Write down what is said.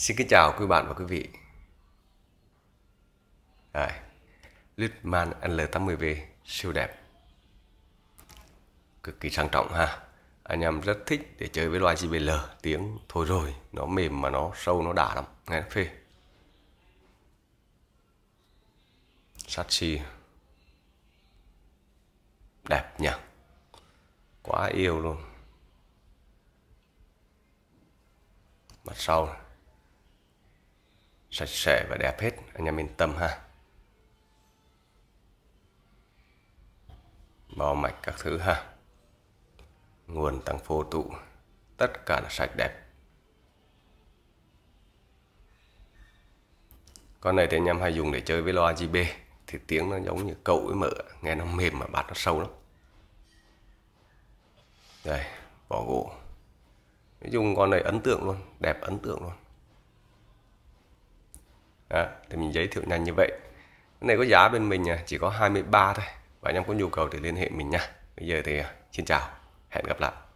Xin kính chào quý bạn và quý vị. Đây, Litman L80V siêu đẹp. Cực kỳ sang trọng ha. Anh em rất thích để chơi với loài JBL tiếng thôi rồi, nó mềm mà nó sâu nó đã lắm, nghe nó phê. Sachi đẹp nhỉ. Quá yêu luôn. Mặt sau này sạch sẽ và đẹp hết anh em yên tâm ha bao mạch các thứ ha nguồn tăng phô tụ tất cả là sạch đẹp con này thì anh em hay dùng để chơi với loa GB thì tiếng nó giống như cậu với mỡ nghe nó mềm mà bát nó sâu lắm đây vỏ gỗ nói chung con này ấn tượng luôn đẹp ấn tượng luôn đó, ờ, thì mình giới thiệu nhanh như vậy cái này có giá bên mình à, chỉ có 23 thôi bạn em có nhu cầu thì liên hệ mình nha bây giờ thì à, xin chào hẹn gặp lại